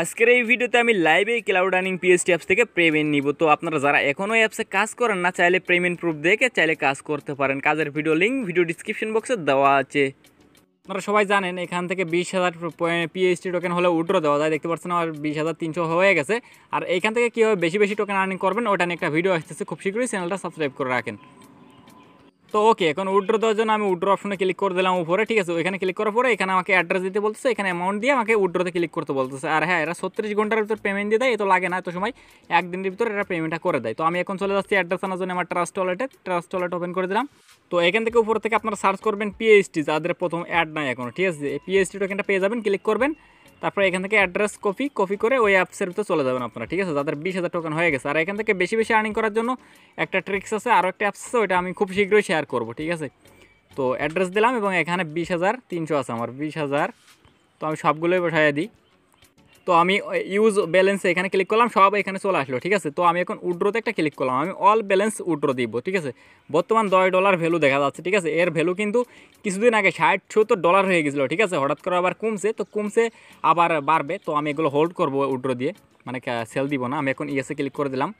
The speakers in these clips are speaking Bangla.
আজকের এই ভিডিওতে আমি লাইভে ক্লাউড আর্নিং পিএসটি অ্যাপস থেকে পেমেন্ট নিব তো আপনারা যারা এখনও অ্যাপসে কাজ করেন না চাইলে পেমেন্ট প্রুফ দেখে চাইলে কাজ করতে পারেন কাজের ভিডিও লিঙ্ক ভিডিও ডিসক্রিপশন বক্সে দেওয়া আছে আপনারা সবাই জানেন এখান থেকে বিশ হাজার পিএইচটি টোকেন হলে উড্রো দেওয়া যায় দেখতে পাচ্ছেন আমার বিশ হাজার তিনশো হয়ে গেছে আর এখান থেকে কীভাবে বেশি বেশি টোকেন আর্নিং করবেন ওটা নিয়ে একটা ভিডিও আসতেছে খুব শীঘ্রই চ্যানেলটা সাবস্ক্রাইব করে রাখেন তো ওকে এখন উইড্রো দেওয়ার জন্য আমি উইড্রো অপশনে ক্লিক করে দিলাম উপরে ঠিক আছে ওইখানে ক্লিক করার পরে এখানে আমাকে অ্যাড্রেস দিতে বলতেছে এখানে অ্যামাউন্ট দিয়ে আমাকে উইড্রোতে ক্লিক করতে বলতেছে আর হ্যাঁ এরা ছত্রিশ ঘন্টার ভিতর পেমেন্ট দিয়ে দেয় এ তো লাগে না এত সময় একদিনের ভিতরে এরা পেমেন্টটা করে দেয় তো আমি এখন চলে যাচ্ছি অ্যাড্রেস আনার জন্য আমার ট্রাস্ট ওয়ালেটে ট্রাস্ট ওয়ালেট ওপেন করে দিলাম তো এখান থেকে উপর থেকে আপনারা সার্চ করবেন পিএইচটি যাদের প্রথম অ্যাড নাই এখন ঠিক আছে পিএইচটি ওখানটা পেয়ে যাবেন ক্লিক করবেন তারপরে এখান থেকে অ্যাড্রেস কপি কপি করে ওই অ্যাপসের ভিতরে চলে যাবেন আপনারা ঠিক আছে যাদের বিশ হাজার টোকেন হয়ে গেছে আর এখান থেকে বেশি বেশি আর্নিং করার জন্য একটা ট্রিক্স আছে আরও একটা অ্যাপস আছে ওইটা আমি খুব শীঘ্রই শেয়ার করব ঠিক আছে তো অ্যাড্রেস দিলাম এবং এখানে বিশ হাজার তিনশো আছে আমার বিশ হাজার তো আমি সবগুলোই বসাইয়া দিই তো আমি ইউজ ব্যালেন্স এখানে ক্লিক করলাম সব এখানে চলে আসলো ঠিক আছে তো আমি এখন উড্রোতে একটা ক্লিক করলাম আমি অল ব্যালেন্স উড্রো দিব ঠিক আছে বর্তমান দশ ডলার ভ্যালু দেখা যাচ্ছে ঠিক আছে এর ভ্যালু কিন্তু কিছুদিন আগে ষাট সত্তর ডলার হয়ে গেছিলো ঠিক আছে হঠাৎ করে আবার কমছে তো কমছে আবার বাড়বে তো আমি এগুলো হোল্ড করবো উড্রো দিয়ে মানে সেল দিব না আমি এখন ইয়েসে ক্লিক করে দিলাম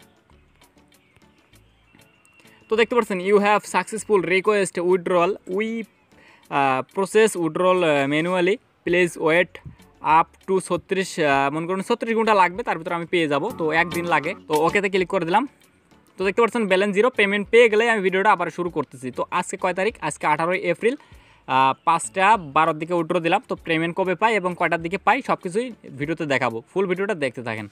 তো দেখতে পাচ্ছেন you have successful request withdrawal we process withdrawal manually please wait up to ছত্রিশ মনে করুন ছত্রিশ ঘন্টা লাগবে তার ভিতরে আমি পেয়ে যাব তো একদিন লাগে তো ওকেতে ক্লিক করে দিলাম তো দেখতে পাচ্ছেন ব্যালেন্স জিরো পেমেন্ট পেয়ে গেলে আমি ভিডিওটা আবার শুরু করতেছি তো আজকে কয় তারিখ আজকে আঠারোই এপ্রিল পাঁচটা বারোর দিকে উঠরো দিলাম তো পেমেন্ট কবে পাই এবং কয়টার দিকে পাই সব কিছুই ভিডিওতে দেখাবো ফুল ভিডিওটা দেখতে থাকেন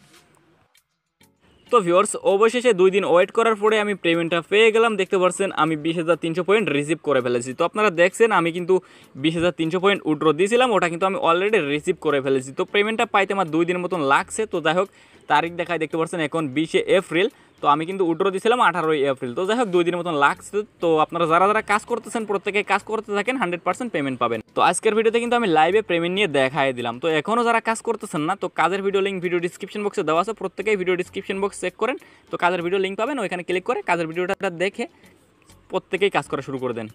তো ভিওর্স অবশেষে দুই দিন ওয়েট করার পরে আমি পেমেন্টটা পেয়ে গেলাম দেখতে পাচ্ছেন আমি বিশ হাজার তিনশো পয়েন্ট রিসিভ করে ফেলেছি তো আপনারা দেখছেন আমি কিন্তু বিশ হাজার তিনশো পয়েন্ট উড্রো দিয়েছিলাম ওটা কিন্তু আমি অলরেডি রিসিভ করে ফেলেছি তো পেমেন্টটা পাইতে আমার দুই দিনের মতন লাগছে তো যাই হোক তারিখ দেখায় দেখতে পাচ্ছেন এখন বিশে এপ্রিল তো আমি কিন্তু উড্রো দিয়েছিলাম আঠারোই এপ্রিল তো যাই হোক দুই দিনের মতন লাগছে তো আপনারা যারা যারা কাজ করতেছেন প্রত্যেকে কাজ করতে থাকেন হান্ড্রেড পার্সেন্ট পেমেন্ট পাবেন তো আজকের ভিডিওতে কিন্তু আমি লাইভে পেমেন্ট নিয়ে দেখাই দিলাম তো এখনও যারা কাজ করতেছেন না তো কাজের ভিডিও লিঙ্ক ভিডিও ডিসক্রিপশন বক্সে দেওয়া আছে প্রত্যেকেই ভিডিও ডিসক্রিপশন বক্স চেক করেন তো কাজের ভিডিও লিঙ্ক পাবেন ওইখানে ক্লিক করে কাজের ভিডিওটা দেখে প্রত্যেকেই কাজ করা শুরু করে দেন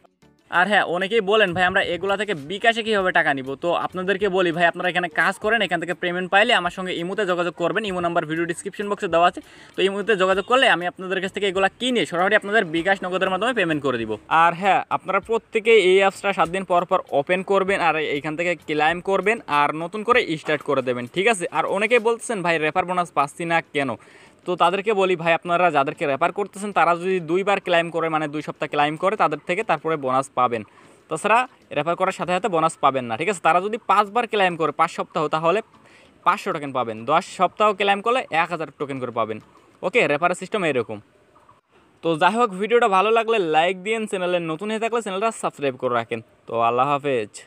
আর হ্যাঁ অনেকেই বলেন ভাই আমরা এগুলা থেকে বিকাশে কীভাবে টাকা নিব তো আপনাদেরকে বলি ভাই আপনারা এখানে কাজ করেন এখান থেকে পেমেন্ট পাইলে আমার সঙ্গে ইমুতে যোগাযোগ করবেন ইমো নাম্বার ভিডিও ডিসক্রিপশন বক্সে দেওয়া আছে তো ইমুতে যোগাযোগ করলে আমি আপনাদের কাছ থেকে এগুলো কিনে সরাসরি আপনাদের বিকাশ নগদের মাধ্যমে পেমেন্ট করে দিব আর হ্যাঁ আপনারা প্রত্যেকেই এই অ্যাপসটা সাত দিন পর পর ওপেন করবেন আর এইখান থেকে ক্লাইম করবেন আর নতুন করে স্টার্ট করে দেবেন ঠিক আছে আর অনেকেই বলছেন ভাই রেফার বোনাস পাচ্ছি না কেন তো তাদেরকে বলি ভাই আপনারা যাদেরকে রেফার করতেছেন তারা যদি দুইবার ক্লাইম করে মানে দুই সপ্তাহ ক্লাইম করে তাদের থেকে তারপরে বোনাস পাবেন তাছাড়া রেফার করার সাথে সাথে বোনাস পাবেন না ঠিক আছে তারা যদি পাঁচবার ক্লাইম করে পাঁচ সপ্তাহ তাহলে পাঁচশো টোকেন পাবেন দশ সপ্তাহ ক্লাইম করলে এক হাজার টোকেন করে পাবেন ওকে রেফারের সিস্টেম এরকম তো যাই হোক ভিডিওটা ভালো লাগলে লাইক দিন চ্যানেলে নতুন হয়ে থাকলে চ্যানেলটা সাবস্ক্রাইব করে রাখেন তো আল্লাহ হাফেজ